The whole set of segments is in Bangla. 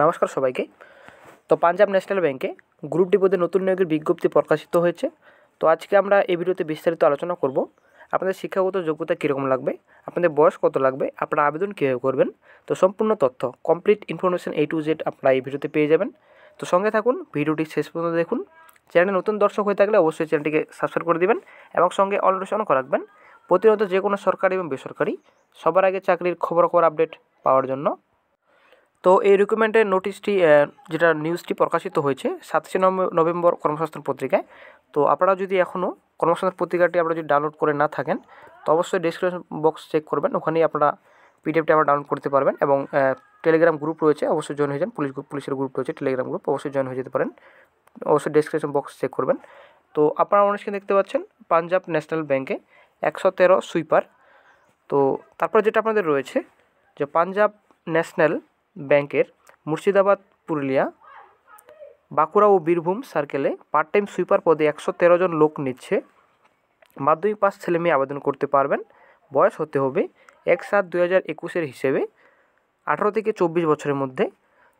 নমস্কার সবাইকে তো পাঞ্জাব ন্যাশনাল ব্যাংকে গ্রুপ ডিপোতে নতুন নিয়োগের বিজ্ঞপ্তি প্রকাশিত হয়েছে তো আজকে আমরা এই ভিডিওতে বিস্তারিত আলোচনা করব আপনাদের শিক্ষাগত যোগ্যতা কীরকম লাগবে আপনাদের বয়স কত লাগবে আপনারা আবেদন কীভাবে করবেন তো সম্পূর্ণ তথ্য complete information A to Z আপনারা এই ভিডিওতে পেয়ে যাবেন তো সঙ্গে থাকুন ভিডিওটি শেষ পর্যন্ত দেখুন চ্যানেলে নতুন দর্শক হয়ে থাকলে অবশ্যই চ্যানেলটিকে সাবস্ক্রাইব করে দেবেন এবং সঙ্গে অল নোটিফিকেশন করে রাখবেন প্রতিনিয়ত যে কোনো সরকারি এবং বেসরকারি সবার আগে চাকরির খবর খবর আপডেট পাওয়ার জন্য তো এই রিক্রুটমেন্টের নোটিশটি যেটা নিউজটি প্রকাশিত হয়েছে সাতাশে নভেম্বর কর্মসংস্থান পত্রিকায় তো আপনারা যদি এখনও কর্মসংস্থান পত্রিকাটি আপনারা যদি ডাউনলোড করে না থাকেন তো অবশ্যই ডিসক্রিপশন বক্স চেক করবেন ওখানেই আপনারা পিডিএফটি আপনারা ডাউনলোড করতে পারবেন এবং টেলিগ্রাম গ্রুপ রয়েছে অবশ্যই জয়েন হয়ে যান পুলিশ পুলিশের গ্রুপ রয়েছে টেলিগ্রাম গ্রুপ অবশ্যই জয়েন হয়ে যেতে পারেন অবশ্যই ডিসক্রিপশন বক্স চেক করবেন তো আপনারা অনেকে দেখতে পাচ্ছেন পাঞ্জাব ন্যাশনাল ব্যাঙ্কে একশো তেরো সুইপার তো তারপরে যেটা আপনাদের রয়েছে যে পাঞ্জাব ন্যাশনাল ব্যাংকের মুর্শিদাবাদ পুরুলিয়া বাঁকুড়া ও বীরভূম সার্কেলে পার্ট টাইম সুইপার পদে একশো তেরো জন লোক নিচ্ছে মাধ্যমিক পাস ছেলে মেয়ে আবেদন করতে পারবেন বয়স হতে হবে এক সাত দুই হাজার একুশের হিসেবে আঠারো থেকে চব্বিশ বছরের মধ্যে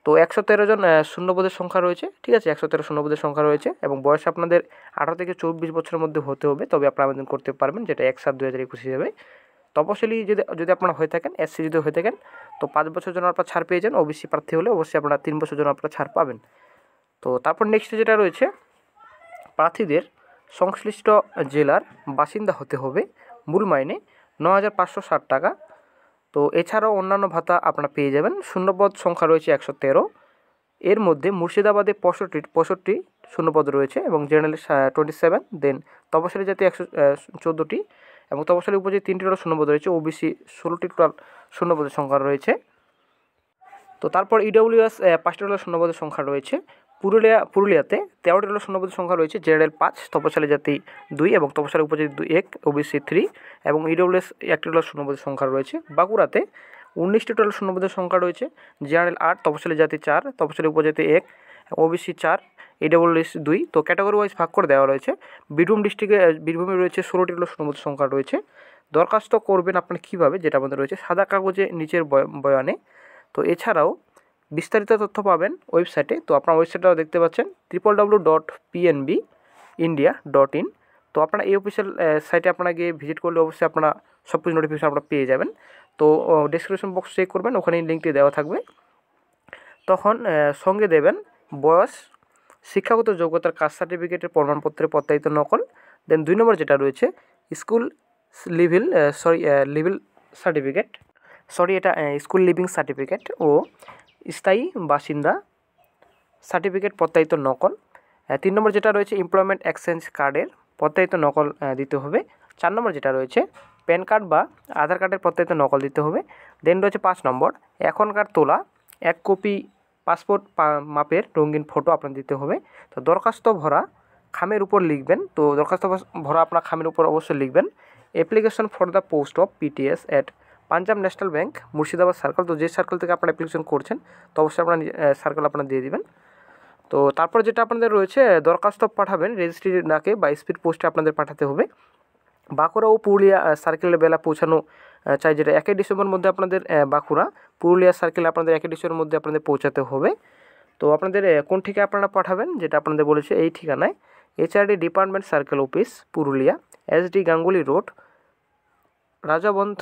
তো একশো তেরো জন শূন্যপদের সংখ্যা রয়েছে ঠিক আছে একশো তেরো শূন্যপদের সংখ্যা রয়েছে এবং বয়স আপনাদের আঠারো থেকে চব্বিশ বছরের মধ্যে হতে হবে তবে আপনারা আবেদন করতে পারবেন যেটা এক সাত দু হাজার একুশ হিসাবে তপশিলি যদি যদি আপনারা হয়ে থাকেন এসসি যদি হয়ে থাকেন তো পাঁচ বছর জন্য আপনারা ছাড় পেয়ে যান ওবিসি প্রার্থী হলে অবশ্যই আপনারা তিন বছর জন্য আপনারা ছাড় পাবেন তো তারপর নেক্সট যেটা রয়েছে প্রার্থীদের সংশ্লিষ্ট জেলার বাসিন্দা হতে হবে মূল মাইনে ন হাজার পাঁচশো ষাট টাকা তো এছাড়াও অন্যান্য ভাতা আপনারা পেয়ে যাবেন শূন্যপদ সংখ্যা রয়েছে একশো তেরো এর মধ্যে মুর্শিদাবাদে পঁয়ষট্টি পঁয়ষট্টি শূন্যপদ রয়েছে এবং জেনারেল টোয়েন্টি সেভেন দেন তপশালী জাতি একশো চোদ্দোটি এবং তপসালি উপজাতি তিনটি টোটাল শূন্যপদ রয়েছে ওবিসি ষোলোটি টোটাল শূন্যপদের সংখ্যা রয়েছে তো তারপর এস e পাঁচটি টোটাল শূন্যপদের সংখ্যা রয়েছে পুরুলিয়া পুরুলিয়াতে তেরোটি টোটাল শূন্যপদের সংখ্যা রয়েছে জেনারেল পাঁচ তপসালি জাতি দুই এবং তপশালী উপজাতি দুই এক ওবিসি থ্রি এবং এস e একটি টোটাল শূন্যপদের সংখ্যা রয়েছে বাঁকুড়াতে উনিশটি টোটাল শূন্যপদের সংখ্যা রয়েছে জেনারেল আট তপশিলি জাতি চার তপশিলি উপজাতি এক ওবিসি চার এডব্লিউএস দুই তো ক্যাটাগরি ওয়াইজ ভাগ করে দেওয়া রয়েছে বীরভূম ডিস্ট্রিক্টে বীরভূমে রয়েছে ষোলোটি টোটাল শূন্যপদের সংখ্যা রয়েছে দরখাস্ত করবেন আপনার কীভাবে যেটা আমাদের রয়েছে সাদা কাগজে নিচের বয়ানে তো এছাড়াও বিস্তারিত তথ্য পাবেন ওয়েবসাইটে তো আপনার ওয়েবসাইটটাও দেখতে পাচ্ছেন triple W dot PNB India dot in তো আপনারা এই অফিসিয়াল সাইটে আপনারা গিয়ে ভিজিট করলে অবশ্যই আপনারা সব কিছু নোটিফিকেশন আপনারা পেয়ে যাবেন তো ডিসক্রিপশন বক্স চেক করবেন ওখানেই লিঙ্কটি দেওয়া থাকবে তখন সঙ্গে দেবেন বয়স শিক্ষাগত যোগ্যতার কাস্ট সার্টিফিকেটের প্রমাণপত্রের প্রত্যায়িত নকল দেন দুই নম্বর যেটা রয়েছে স্কুল লিভিল সরি লিভিল সার্টিফিকেট সরি এটা স্কুল লিভিং সার্টিফিকেট ও স্থায়ী বাসিন্দা সার্টিফিকেট প্রত্যায়িত নকল তিন নম্বর যেটা রয়েছে এমপ্লয়মেন্ট এক্সচেঞ্জ কার্ডের প্রত্যায়িত নকল দিতে হবে চার নম্বর যেটা রয়েছে প্যান কার্ড বা আধার কার্ডের প্রত্যেকটা নকল দিতে হবে দেন রয়েছে পাঁচ নম্বর এখনকার তোলা এক কপি পাসপোর্ট মাপের রঙিন ফটো আপনার দিতে হবে তো দরখাস্ত ভরা খামের উপর লিখবেন তো দরখাস্ত ভরা আপনার খামের উপর অবশ্যই লিখবেন application for the post of PTS at Punjab National Bank Murshidabad circle তো যে সার্কেল থেকে আপনারা অ্যাপ্লিকেশন করছেন তো অবশ্যই আপনার সার্কেল আপনার দিয়ে দেবেন তো তারপর যেটা আপনাদের রয়েছে দরখাস্ত পাঠাবেন রেজিস্ট্রি ডাকে বা স্পিড পোস্টে আপনাদের পাঠাতে হবে বাঁকুড়া ও পুরুলিয়া সার্কেলের বেলা পৌঁছানো চাই যেটা একই ডিসেম্বর মধ্যে আপনাদের বাঁকুড়া পুরুলিয়া সার্কেল আপনাদের একই ডিসেম্বর মধ্যে আপনাদের পৌঁছাতে হবে তো আপনাদের কোন ঠিকায় আপনারা পাঠাবেন যেটা আপনাদের বলেছে এই ঠিকানায় HRD department circle office Purulia SD Ganguly road Rajabandh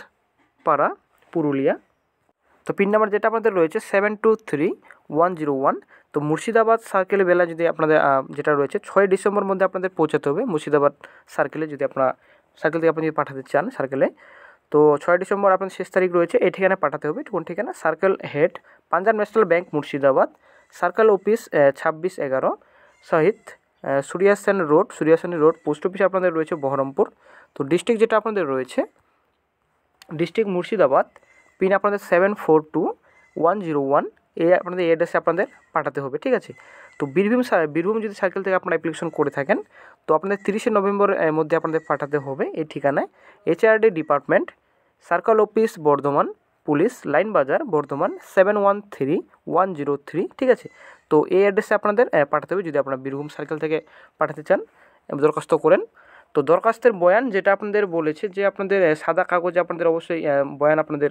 Para Purulia তো পিন নাম্বার যেটা আপনাদের রয়েছে seven two three one zero one তো মুর্শিদাবাদ সার্কেল বেলা যদি আপনাদের যেটা রয়েছে ছয় ডিসেম্বর মধ্যে আপনাদের পৌঁছাতে হবে মুর্শিদাবাদ সার্কেলে যদি আপনারা সার্কেল থেকে আপনি যদি পাঠাতে চান সার্কেলে তো ছয় ডিসেম্বর আপনার শেষ তারিখ রয়েছে এই ঠিকানায় পাঠাতে হবে কোন ঠিকানা circle head Punjab National Bank Murshidabad circle office ছাব্বিশ এগারো সহিত Surya Sen road Surya Sen road post office আপনাদের রয়েছে বহরমপুর তো ডিস্ট্রিক্ট যেটা আপনাদের রয়েছে ডিস্ট্রিক্ট মুর্শিদাবাদ পিন আপনাদের seven four two one zero one এই আপনাদের অ্যাড্রেসে আপনাদের পাঠাতে হবে ঠিক আছে তো বীরভূম বীরভূম যদি সার্কেল থেকে আপনারা অ্যাপ্লিকেশন করে থাকেন তো আপনাদের তিরিশে নভেম্বর মধ্যে আপনাদের পাঠাতে হবে এই ঠিকানায় HRD department circle office Bardhaman police line Bazar Bardhaman seven one three one zero three ঠিক আছে তো এই অ্যাড্রেসে আপনাদের পাঠাতে হবে যদি আপনারা বীরভূম সার্কেল থেকে পাঠাতে চান দরখাস্ত করেন তো দরখাস্তের বয়ান যেটা আপনাদের বলেছে যে আপনাদের সাদা কাগজে আপনাদের অবশ্যই বয়ান আপনাদের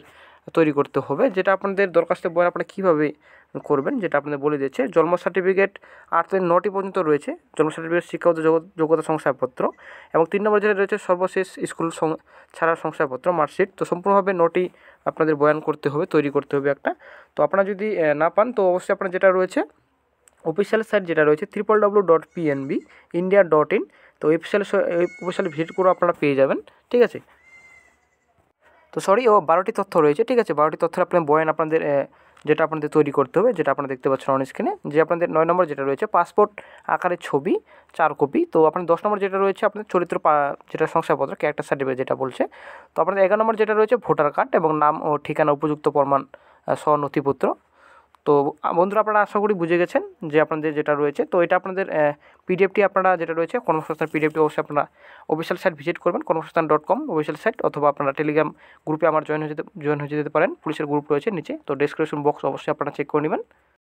তৈরি করতে হবে যেটা আপনাদের দরখাস্তের বয়ান আপনারা কীভাবে করবেন যেটা আপনাদের বলে দিয়েছে জন্ম সার্টিফিকেট আট থেকে নটি পর্যন্ত রয়েছে জন্ম সার্টিফিকেট শিক্ষাগত যোগ্যতা শংসাপত্র এবং তিন নম্বর যেটা রয়েছে সর্বশেষ স্কুল ছাড়া শংসাপত্র মার্কশিট তো সম্পূর্ণভাবে নটি আপনাদের বয়ান করতে হবে তৈরি করতে হবে একটা তো আপনারা যদি না পান তো অবশ্যই আপনার যেটা রয়েছে অফিসিয়াল সাইট যেটা রয়েছে triple W dot PNB India dot in তো ওয়েবসাইট ওয়েবসাইট ভিজিট করে আপনারা পেয়ে যাবেন ঠিক আছে তো সরি ও বারোটি তথ্য রয়েছে ঠিক আছে বারোটি তথ্যের আপনার বয়েন আপনাদের যেটা আপনাদের তৈরি করতে হবে যেটা আপনারা দেখতে পাচ্ছেন অন স্ক্রিনে যে আপনাদের নয় নম্বর যেটা রয়েছে পাসপোর্ট আকারের ছবি চার কপি তো আপনার দশ নম্বর যেটা রয়েছে আপনাদের চরিত্র যেটা শংসাপত্র ক্যারেক্টার সার্টিফিকেট যেটা বলছে তো আপনাদের এগারো নম্বর যেটা রয়েছে ভোটার কার্ড এবং নাম ও ঠিকানা উপযুক্ত প্রমাণ সহ নথিপত্র তো বন্ধুরা আপনারা আশা করি বুঝে গেছেন যে আপনাদের যেটা রয়েছে তো এটা আপনাদের পিডিএফটি আপনারা যেটা রয়েছে কর্মসংস্থান পিডিএফটি অবশ্যই আপনারা অফিসিয়াল সাইট ভিজিট করবেন কর্মসংস্থান ডট কম অফিসিয়াল সাইট অথবা আপনারা টেলিগ্রাম গ্রুপে আমার জয়েন হয়ে যেতে জয়েন হয়ে যেতে পারেন পুলিশের গ্রুপ রয়েছে নিচে তো ডেসক্রিপশন বক্স অবশ্যই আপনারা চেক করে নেবেন